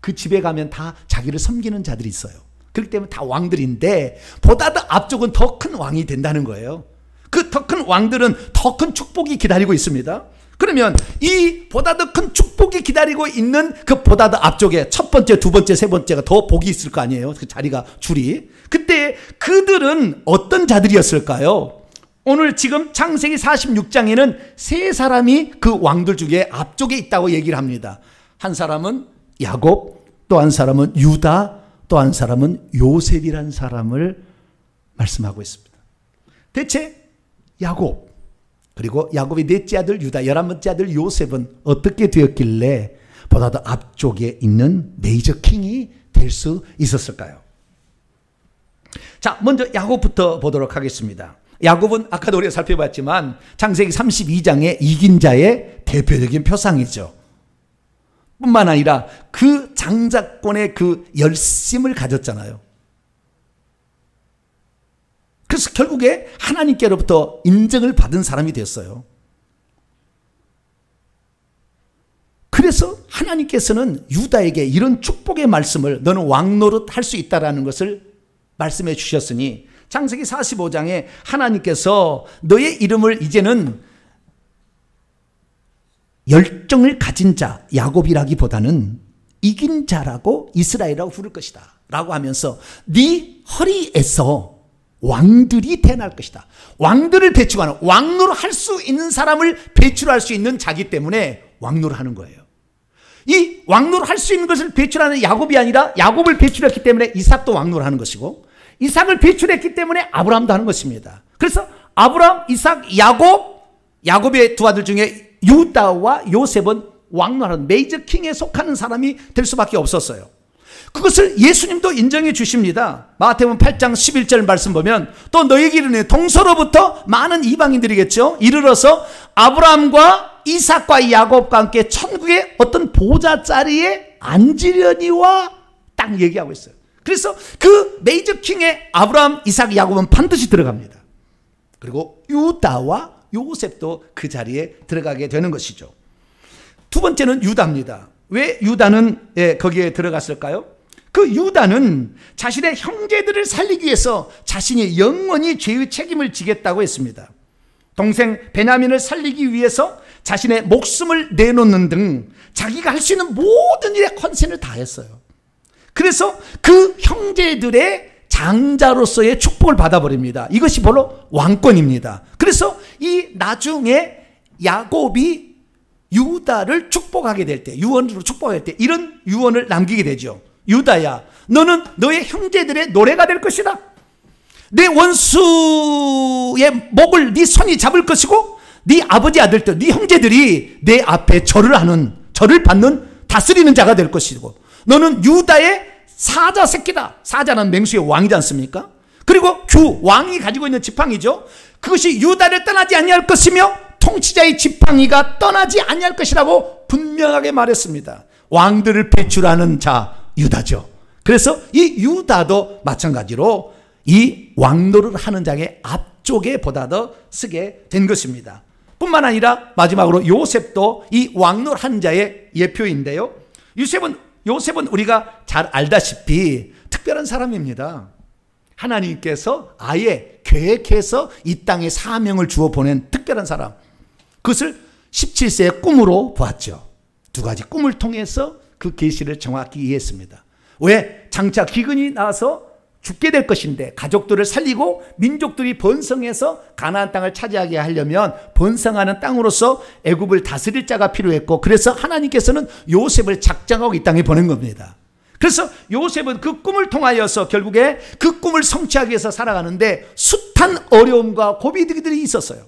그 집에 가면 다 자기를 섬기는 자들이 있어요. 그렇기 때문에 다 왕들인데 보다 더 앞쪽은 더 큰 왕이 된다는 거예요. 그 더 큰 왕들은 더 큰 축복이 기다리고 있습니다. 그러면 이 보다 더 큰 축복이 기다리고 있는 그 보다 더 앞쪽에 첫 번째, 두 번째, 세 번째가 더 복이 있을 거 아니에요. 그 자리가 줄이. 그때 그들은 어떤 자들이었을까요? 오늘 지금 창세기 46장에는 세 사람이 그 왕들 중에 앞쪽에 있다고 얘기를 합니다. 한 사람은 야곱, 또 한 사람은 유다, 또한 사람은 요셉이란 사람을 말씀하고 있습니다. 대체 야곱 그리고 야곱의 넷째 아들 유다 열한번째 아들 요셉은 어떻게 되었길래 보다 더 앞쪽에 있는 메이저 킹이 될 수 있었을까요? 자, 먼저 야곱부터 보도록 하겠습니다. 야곱은 아까도 우리가 살펴봤지만 창세기 32장의 이긴 자의 대표적인 표상이죠. 뿐만 아니라 그 장자권의 그 열심을 가졌잖아요. 그래서 결국에 하나님께로부터 인정을 받은 사람이 됐어요. 그래서 하나님께서는 유다에게 이런 축복의 말씀을 너는 왕노릇 할 수 있다라는 것을 말씀해 주셨으니 창세기 45장에 하나님께서 너의 이름을 이제는 열정을 가진 자 야곱이라기보다는 이긴 자라고 이스라엘이라고 부를 것이다. 라고 하면서 네 허리에서 왕들이 태어날 것이다. 왕들을 배출하는 왕노로 할수 있는 사람을 배출할 수 있는 자기 때문에 왕노로 하는 거예요. 이 왕노로 할수 있는 것을 배출하는 야곱이 아니라 야곱을 배출했기 때문에 이삭도 왕노로 하는 것이고 이삭을 배출했기 때문에 아브라함도 하는 것입니다. 그래서 아브라함, 이삭, 야곱, 야곱의 두 아들 중에 유다와 요셉은 왕노하는 메이저킹에 속하는 사람이 될 수밖에 없었어요. 그것을 예수님도 인정해 주십니다. 마태복 8장 11절 말씀 보면 또 너에게 이르 동서로부터 많은 이방인들이겠죠. 이르러서 아브라함과 이삭과 야곱과 함께 천국의 어떤 보좌 자리에 앉으려니와 딱 얘기하고 있어요. 그래서 그 메이저 킹의 아브라함, 이삭, 야곱은 반드시 들어갑니다. 그리고 유다와 요셉도 그 자리에 들어가게 되는 것이죠. 두 번째는 유다입니다. 왜 유다는 예, 거기에 들어갔을까요? 그 유다는 자신의 형제들을 살리기 위해서 자신이 영원히 죄의 책임을 지겠다고 했습니다. 동생 베냐민을 살리기 위해서 자신의 목숨을 내놓는 등 자기가 할 수 있는 모든 일에 컨센을 다했어요. 그래서 그 형제들의 장자로서의 축복을 받아버립니다. 이것이 바로 왕권입니다. 그래서 이 나중에 야곱이 유다를 축복하게 될 때, 유언으로 축복할 때 이런 유언을 남기게 되죠. 유다야, 너는 너의 형제들의 노래가 될 것이다. 내 원수의 목을 네 손이 잡을 것이고 네 아버지 아들들, 네 형제들이 내 앞에 절을 하는, 절을 받는 다스리는 자가 될 것이고 너는 유다의 사자 새끼다. 사자는 맹수의 왕이지 않습니까? 그리고 규 왕이 가지고 있는 지팡이죠. 그것이 유다를 떠나지 아니할 것이며 통치자의 지팡이가 떠나지 아니할 것이라고 분명하게 말했습니다. 왕들을 배출하는 자 유다죠. 그래서 이 유다도 마찬가지로 이 왕노를 하는 자의 앞쪽에 보다 더 쓰게 된 것입니다. 뿐만 아니라 마지막으로 요셉도 이 왕노를 한 자의 예표인데요. 요셉은 요셉은 우리가 잘 알다시피 특별한 사람입니다. 하나님께서 아예 계획해서 이 땅에 사명을 주어 보낸 특별한 사람. 그것을 17세의 꿈으로 보았죠. 두 가지 꿈을 통해서 그 계시를 정확히 이해했습니다. 왜? 장차 기근이 나서 죽게 될 것인데 가족들을 살리고 민족들이 번성해서 가나안 땅을 차지하게 하려면 번성하는 땅으로서 애굽을 다스릴 자가 필요했고 그래서 하나님께서는 요셉을 작정하고 이 땅에 보낸 겁니다. 그래서 요셉은 그 꿈을 통하여서 결국에 그 꿈을 성취하기 위해서 살아가는데 숱한 어려움과 고비들이 있었어요.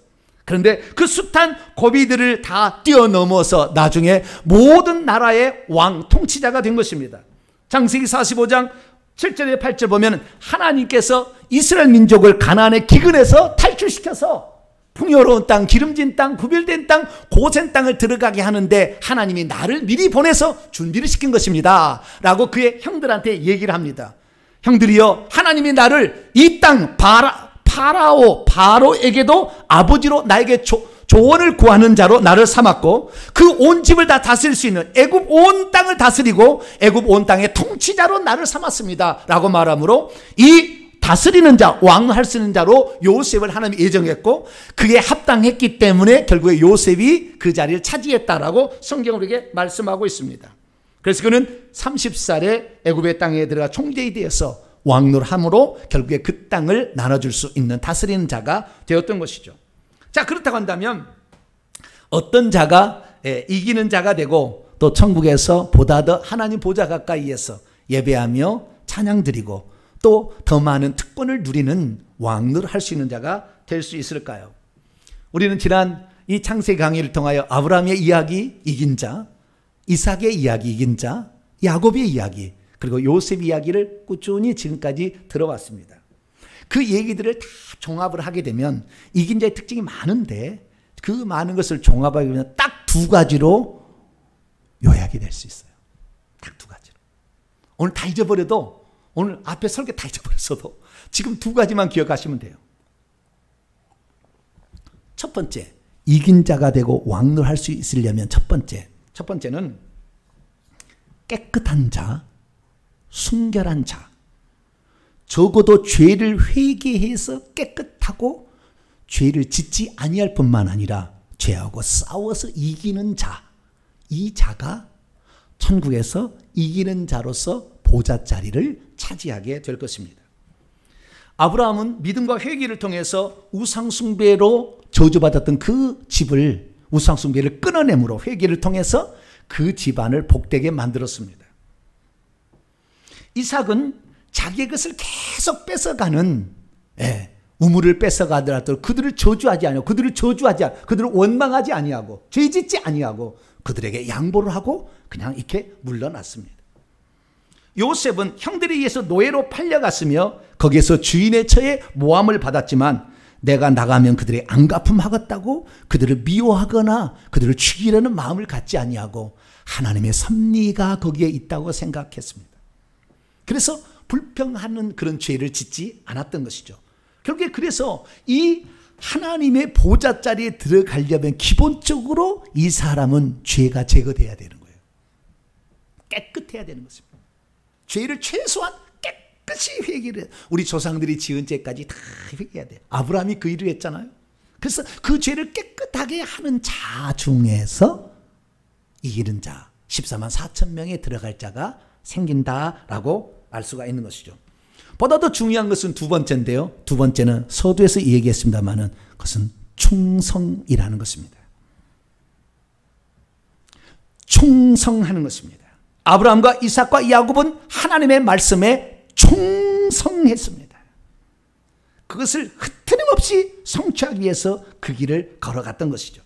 그런데 그 숱한 고비들을 다 뛰어넘어서 나중에 모든 나라의 왕 통치자가 된 것입니다. 장세기 45장 7절에 8절 보면 하나님께서 이스라엘 민족을 가나안의 기근에서 탈출시켜서 풍요로운 땅, 기름진 땅, 구별된 땅, 고센 땅을 들어가게 하는데 하나님이 나를 미리 보내서 준비를 시킨 것입니다. 라고 그의 형들한테 얘기를 합니다. 형들이여, 하나님이 나를 이땅 바라, 파라오, 바로에게도 아버지로 나에게 조, 조언을 구하는 자로 나를 삼았고 그 온 집을 다 다스릴 수 있는 애굽 온 땅을 다스리고 애굽 온 땅의 통치자로 나를 삼았습니다. 라고 말하므로 이 다스리는 자, 왕할수 있는 자로 요셉을 하나님이 예정했고 그에 합당했기 때문에 결국에 요셉이 그 자리를 차지했다라고 성경으로리에게 말씀하고 있습니다. 그래서 그는 30살에 애굽의 땅에 들어가 총재이 되어서 왕노함으로 결국에 그 땅을 나눠줄 수 있는 다스리는 자가 되었던 것이죠. 자 그렇다고 한다면 어떤 자가 예, 이기는 자가 되고 또 천국에서 보다 더 하나님 보좌 가까이에서 예배하며 찬양 드리고 또더 많은 특권을 누리는 왕을할 수 있는 자가 될 수 있을까요? 우리는 지난 이 창세 강의를 통하여 아브라함의 이야기 이긴 자, 이삭의 이야기 이긴 자, 야곱의 이야기, 그리고 요셉 이야기를 꾸준히 지금까지 들어왔습니다. 그 얘기들을 다 종합을 하게 되면 이긴 자의 특징이 많은데 그 많은 것을 종합하게 되면 딱 두 가지로 요약이 될 수 있어요. 딱 두 가지로. 오늘 다 잊어버려도 오늘 앞에 설계 다 잊어버렸어도 지금 두 가지만 기억하시면 돼요. 첫 번째, 이긴 자가 되고 왕노할 수 있으려면 첫 번째, 첫 번째는 깨끗한 자, 순결한 자, 적어도 죄를 회개해서 깨끗하고 죄를 짓지 아니할 뿐만 아니라 죄하고 싸워서 이기는 자, 이 자가 천국에서 이기는 자로서 보좌 자리를 차지하게 될 것입니다. 아브라함은 믿음과 회개를 통해서 우상숭배로 저주받았던 그 집을 우상숭배를 끊어내므로 회개를 통해서 그 집안을 복되게 만들었습니다. 이삭은 자기의 것을 계속 뺏어가는 예, 우물을 뺏어가더라도 그들을 저주하지 아니하고 그들을 저주하지 않 그들을 원망하지 아니하고 죄짓지 아니하고 그들에게 양보를 하고 그냥 이렇게 물러났습니다. 요셉은 형들에 의해서 노예로 팔려갔으며 거기에서 주인의 처에 모함을 받았지만 내가 나가면 그들의 안갚음하겠다고 그들을 미워하거나 그들을 죽이려는 마음을 갖지 아니하고 하나님의 섭리가 거기에 있다고 생각했습니다. 그래서 불평하는 그런 죄를 짓지 않았던 것이죠. 결국에 그래서 이 하나님의 보좌 자리에 들어가려면 기본적으로 이 사람은 죄가 제거되어야 되는 거예요. 깨끗해야 되는 것입니다. 죄를 최소한 깨끗이 회개를 우리 조상들이 지은 죄까지 다 회개해야 돼. 아브라함이 그 일을 했잖아요. 그래서 그 죄를 깨끗하게 하는 자 중에서 이기는 자 14만 4천 명에 들어갈 자가 생긴다라고 알 수가 있는 것이죠. 보다 더 중요한 것은 두 번째인데요. 두 번째는 서두에서 얘기했습니다만은 그것은 충성이라는 것입니다. 충성하는 것입니다. 아브라함과 이삭과 야곱은 하나님의 말씀에 충성했습니다. 그것을 흐트림없이 성취하기 위해서 그 길을 걸어갔던 것이죠.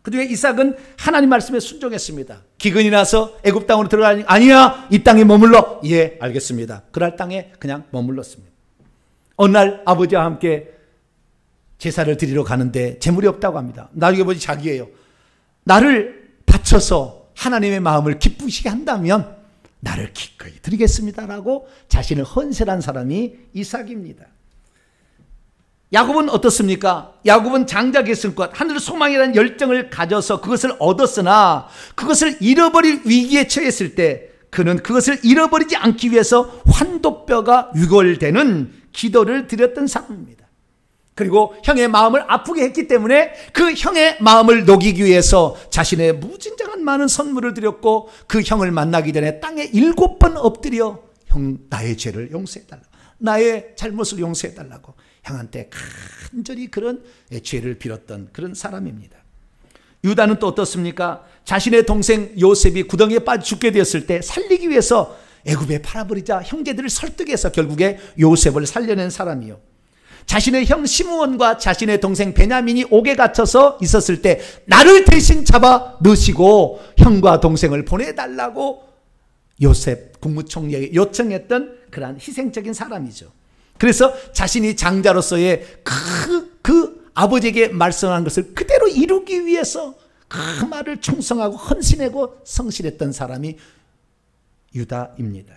그중에 이삭은 하나님 말씀에 순종했습니다. 기근이 나서 애굽 땅으로 들어가니 아니야 이 땅에 머물러 예 알겠습니다. 그날 땅에 그냥 머물렀습니다. 어느 날 아버지와 함께 제사를 드리러 가는데 재물이 없다고 합니다. 나중에 보니 자기예요. 나를 바쳐서 하나님의 마음을 기쁘시게 한다면 나를 기꺼이 드리겠습니다라고 자신을 헌신한 사람이 이삭입니다. 야곱은 어떻습니까? 야곱은 장자겠을것 하늘 소망이라는 열정을 가져서 그것을 얻었으나 그것을 잃어버릴 위기에 처했을 때 그는 그것을 잃어버리지 않기 위해서 환도뼈가 유골되는 기도를 드렸던 사람입니다. 그리고 형의 마음을 아프게 했기 때문에 그 형의 마음을 녹이기 위해서 자신의 무진장한 많은 선물을 드렸고 그 형을 만나기 전에 땅에 일곱 번 엎드려 형 나의 죄를 용서해달라. 고 나의 잘못을 용서해달라고 형한테 간절히 그런 죄를 빌었던 그런 사람입니다. 유다는 또 어떻습니까? 자신의 동생 요셉이 구덩이에 빠져 죽게 되었을 때 살리기 위해서 애굽에 팔아버리자 형제들을 설득해서 결국에 요셉을 살려낸 사람이요. 자신의 형시므원과 자신의 동생 베냐민이 옥에 갇혀서 있었을 때 나를 대신 잡아 넣으시고 형과 동생을 보내달라고 요셉 국무총리에게 요청했던 그러한 희생적인 사람이죠. 그래서 자신이 장자로서의 그, 그 아버지에게 말씀한 것을 그대로 이루기 위해서 그 말을 충성하고 헌신하고 성실했던 사람이 유다입니다.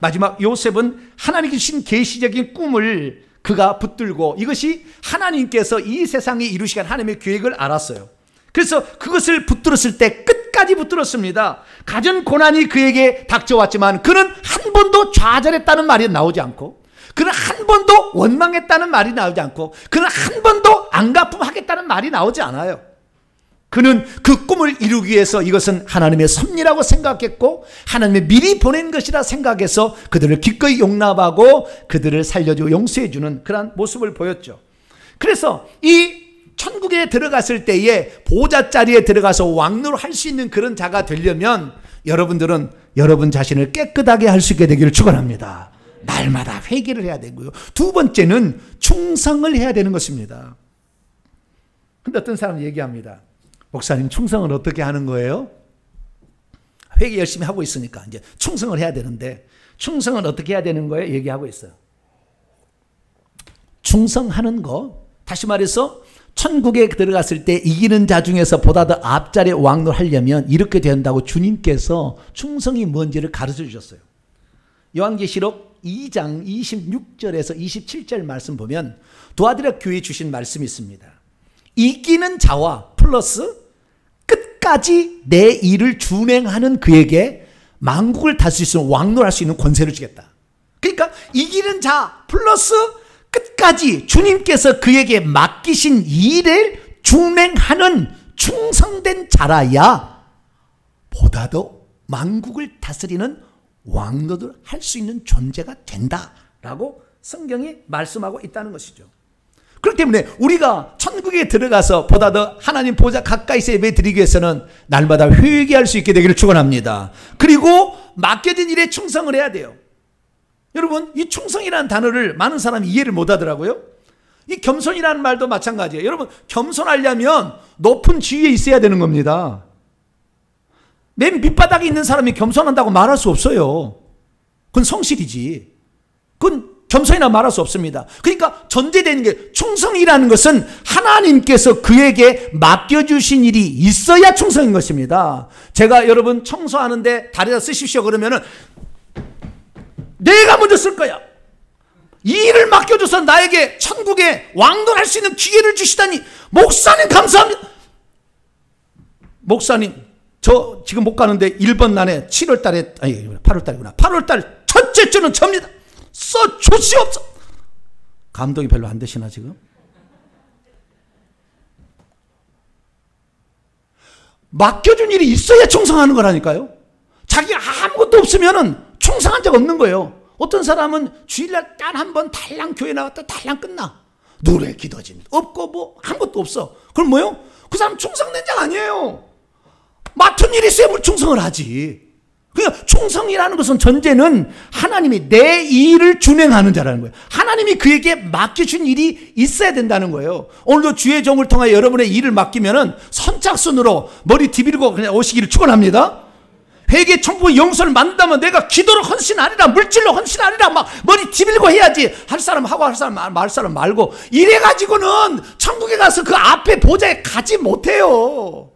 마지막 요셉은 하나님이 주신 계시적인 꿈을 그가 붙들고 이것이 하나님께서 이 세상에 이루시간 하나님의 계획을 알았어요. 그래서 그것을 붙들었을 때 끝까지 붙들었습니다. 가전 고난이 그에게 닥쳐왔지만 그는 한 번도 좌절했다는 말이 나오지 않고 그는 한 번도 원망했다는 말이 나오지 않고 그는 한 번도 안 갚음하겠다는 말이 나오지 않아요. 그는 그 꿈을 이루기 위해서 이것은 하나님의 섭리라고 생각했고 하나님의 미리 보낸 것이라 생각해서 그들을 기꺼이 용납하고 그들을 살려주고 용서해주는 그러한 모습을 보였죠. 그래서 이 천국에 들어갔을 때에 보좌 자리에 들어가서 왕노를 할 수 있는 그런 자가 되려면 여러분들은 여러분 자신을 깨끗하게 할 수 있게 되기를 축원합니다. 날마다 회개를 해야 되고요. 두 번째는 충성을 해야 되는 것입니다. 근데 어떤 사람 얘기합니다. 목사님 충성을 어떻게 하는 거예요? 회개 열심히 하고 있으니까 이제 충성을 해야 되는데 충성은 어떻게 해야 되는 거예요? 얘기하고 있어요. 충성하는 거 다시 말해서 천국에 들어갔을 때 이기는 자 중에서 보다 더 앞자리에 왕노하려면 이렇게 된다고 주님께서 충성이 뭔지를 가르쳐 주셨어요. 요한계시록 2장 26절에서 27절 말씀 보면 도아드라 교회 주신 말씀이 있습니다. 이기는 자와 플러스 끝까지 내 일을 준행하는 그에게 망국을 다스릴 수 있는 왕노할 수 있는 권세를 주겠다. 그러니까 이기는 자 플러스 끝까지 주님께서 그에게 맡기신 일을 준행하는 충성된 자라야 보다 더 망국을 다스리는 왕노를 할 수 있는 존재가 된다라고 성경이 말씀하고 있다는 것이죠. 그렇기 때문에 우리가 천국에 들어가서 보다 더 하나님 보좌 가까이서 예배드리기 위해서는 날마다 회개할 수 있게 되기를 축원합니다. 그리고 맡겨진 일에 충성을 해야 돼요. 여러분 이 충성이라는 단어를 많은 사람이 이해를 못하더라고요. 이 겸손이라는 말도 마찬가지예요. 여러분 겸손하려면 높은 지위에 있어야 되는 겁니다. 맨 밑바닥에 있는 사람이 겸손한다고 말할 수 없어요. 그건 성실이지. 그건 겸손이나 말할 수 없습니다. 그러니까 전제되는 게 충성이라는 것은 하나님께서 그에게 맡겨주신 일이 있어야 충성인 것입니다. 제가 여러분 청소하는데 다리다 쓰십시오 그러면은 내가 먼저 쓸 거야. 이 일을 맡겨줘서 나에게 천국에 왕돈할 수 있는 기회를 주시다니 목사님 감사합니다. 목사님 저 지금 못 가는데 1번 난에 7월 달에 아니 8월 달이구나. 8월 달 첫째 주는 접니다. 써 주시옵소서. 감동이 별로 안 되시나 지금? 맡겨준 일이 있어야 충성하는 거라니까요. 자기 아무것도 없으면은 충성한 적 없는 거예요. 어떤 사람은 주일날 딱한번 달랑 교회 나왔다 달랑 끝나. 노래 기도진 없고 뭐 아무것도 없어. 그럼 뭐요? 그 사람 충성된 자 아니에요. 맡은 일이 있어야 충성을 하지. 그러니까 충성이라는 것은 전제는 하나님이 내 일을 준행하는 자라는 거예요. 하나님이 그에게 맡기신 일이 있어야 된다는 거예요. 오늘도 주의 종을 통하여 러분의 일을 맡기면은 선착순으로 머리 디비고 그냥 오시기를 축원합니다. 회개 청부 용서를 만다면 내가 기도로 헌신하리라 물질로 헌신하리라 막 머리 디밀고 해야지 할 사람 하고 할 사람 말, 말 사람 말고 이래 가지고는 천국에 가서 그 앞에 보좌에 가지 못해요.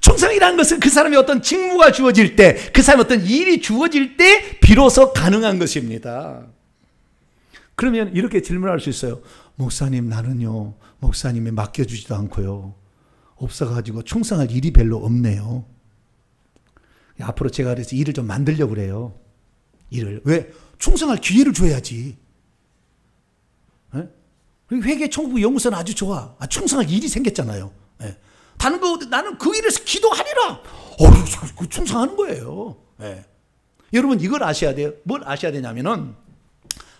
충성이라는 것은 그 사람이 어떤 직무가 주어질 때, 그 사람이 어떤 일이 주어질 때 비로소 가능한 것입니다. 그러면 이렇게 질문할 수 있어요. 목사님 나는요. 목사님이 맡겨주지도 않고요. 없어가지고 충성할 일이 별로 없네요. 앞으로 제가 그래서 일을 좀 만들려고 그래요. 일을. 왜? 충성할 기회를 줘야지. 예? 회계 청구 연구소는 아주 좋아. 아, 충성할 일이 생겼잖아요. 네. 다른 거 나는 그 일에서 기도하리라. 어, 충성하는 거예요. 네. 여러분 이걸 아셔야 돼요. 뭘 아셔야 되냐면은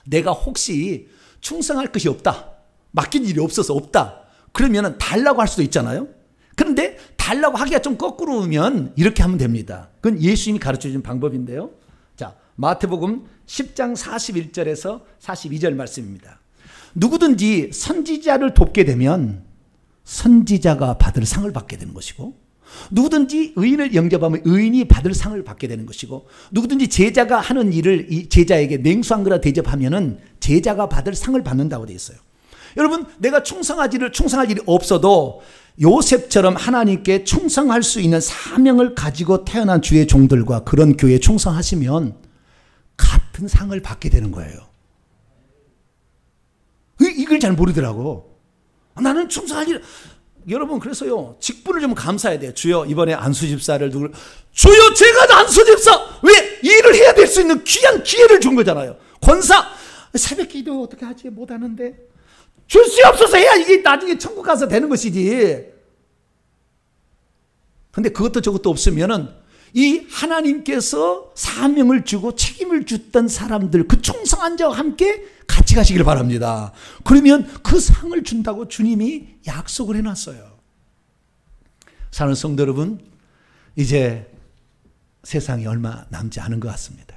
내가 혹시 충성할 것이 없다. 맡긴 일이 없어서 없다. 그러면은 달라고 할 수도 있잖아요. 그런데 달라고 하기가 좀 거꾸로우면 이렇게 하면 됩니다. 그건 예수님이 가르쳐 주 방법인데요. 자, 마태복음 10장 41절에서 42절 말씀입니다. 누구든지 선지자를 돕게 되면 선지자가 받을 상을 받게 되는 것이고 누구든지 의인을 영접하면 의인이 받을 상을 받게 되는 것이고 누구든지 제자가 하는 일을 이 제자에게 냉수한 거라 대접하면은 제자가 받을 상을 받는다고 되어 있어요. 여러분 내가 충성하지를 충성할 일이 없어도 요셉처럼 하나님께 충성할 수 있는 사명을 가지고 태어난 주의 종들과 그런 교회에 충성하시면 같은 상을 받게 되는 거예요. 이걸 잘 모르더라고. 나는 충성할 일. 여러분 그래서요 직분을 좀 감사해야 돼요. 주여 이번에 안수 집사를 누굴 주여 제가 안수 집사 왜 일을 해야 될 수 있는 귀한 기회를 준 거잖아요. 권사 새벽 기도 어떻게 하지 못하는데 줄 수 없어서 해야 이게 나중에 천국 가서 되는 것이지. 근데 그것도 저것도 없으면은 이 하나님께서 사명을 주고 책임을 줬던 사람들 그 충성한 자와 함께 같이 가시길 바랍니다. 그러면 그 상을 준다고 주님이 약속을 해놨어요. 사는 성도 여러분, 이제 세상이 얼마 남지 않은 것 같습니다.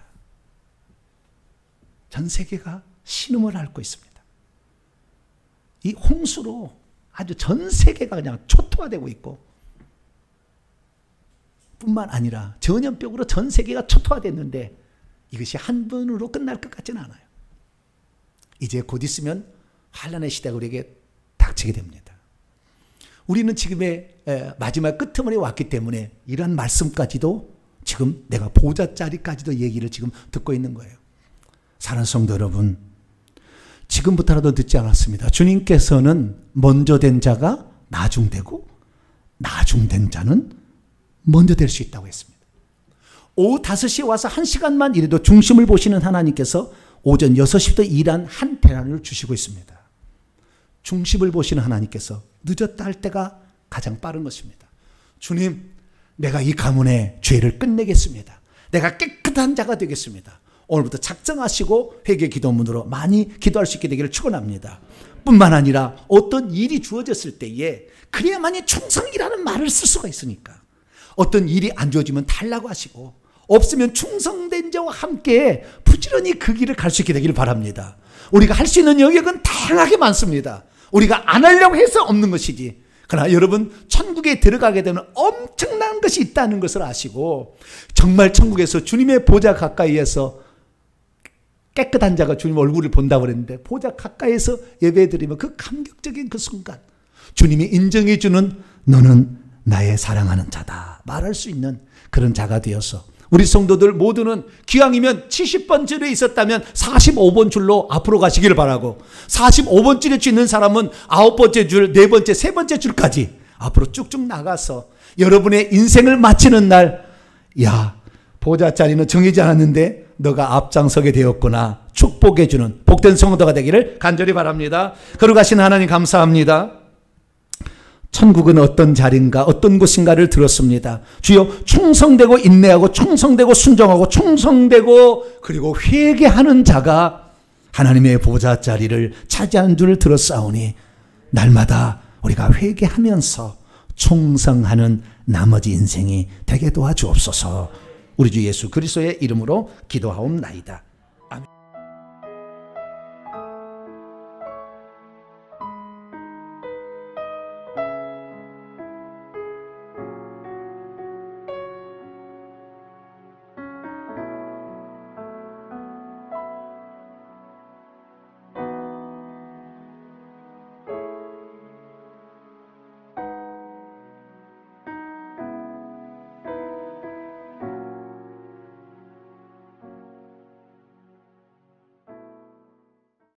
전 세계가 신음을 앓고 있습니다. 이 홍수로 아주 전 세계가 그냥 초토화되고 있고 뿐만 아니라 전염병으로 전 세계가 초토화됐는데 이것이 한 번으로 끝날 것 같지는 않아요. 이제 곧 있으면 한란의 시대가 우리에게 닥치게 됩니다. 우리는 지금의 마지막 끝머리에 왔기 때문에 이러한 말씀까지도 지금 내가 보좌자리까지도 얘기를 지금 듣고 있는 거예요. 사랑 성도 여러분, 지금부터라도 듣지 않았습니다. 주님께서는 먼저 된 자가 나중되고 나중된 자는 먼저 될 수 있다고 했습니다. 오후 5시에 와서 1시간만 이래도 중심을 보시는 하나님께서 오전 6시부터 일한 한 대란을 주시고 있습니다. 중심을 보시는 하나님께서 늦었다 할 때가 가장 빠른 것입니다. 주님, 내가 이 가문의 죄를 끝내겠습니다. 내가 깨끗한 자가 되겠습니다. 오늘부터 작정하시고 회개 기도문으로 많이 기도할 수 있게 되기를 축원합니다. 뿐만 아니라 어떤 일이 주어졌을 때에 그래야만이 충성이라는 말을 쓸 수가 있으니까 어떤 일이 안 주어지면 달라고 하시고 없으면 충성된 자와 함께 부지런히 그 길을 갈 수 있게 되기를 바랍니다. 우리가 할 수 있는 영역은 다양하게 많습니다. 우리가 안 하려고 해서 없는 것이지. 그러나 여러분 천국에 들어가게 되면 엄청난 것이 있다는 것을 아시고 정말 천국에서 주님의 보좌 가까이에서 깨끗한 자가 주님 얼굴을 본다고 그랬는데 보좌 가까이에서 예배드리면 그 감격적인 그 순간 주님이 인정해 주는 너는 나의 사랑하는 자다 말할 수 있는 그런 자가 되어서 우리 성도들 모두는 기왕이면 70번 줄에 있었다면 45번 줄로 앞으로 가시길 바라고 45번 줄에 쥐는 사람은 아홉 번째 줄, 네 번째, 세 번째 줄까지 앞으로 쭉쭉 나가서 여러분의 인생을 마치는 날, 야, 보좌 자리는 정해지 않았는데 너가 앞장서게 되었구나. 축복해주는 복된 성도가 되기를 간절히 바랍니다. 걸어가신 하나님 감사합니다. 천국은 어떤 자리인가 어떤 곳인가를 들었습니다. 주여 충성되고 인내하고 충성되고 순종하고 충성되고 그리고 회개하는 자가 하나님의 보좌 자리를 차지하 줄을 들었사오니 날마다 우리가 회개하면서 충성하는 나머지 인생이 되게 도와주옵소서. 우리 주 예수 그리스의 이름으로 기도하옵나이다.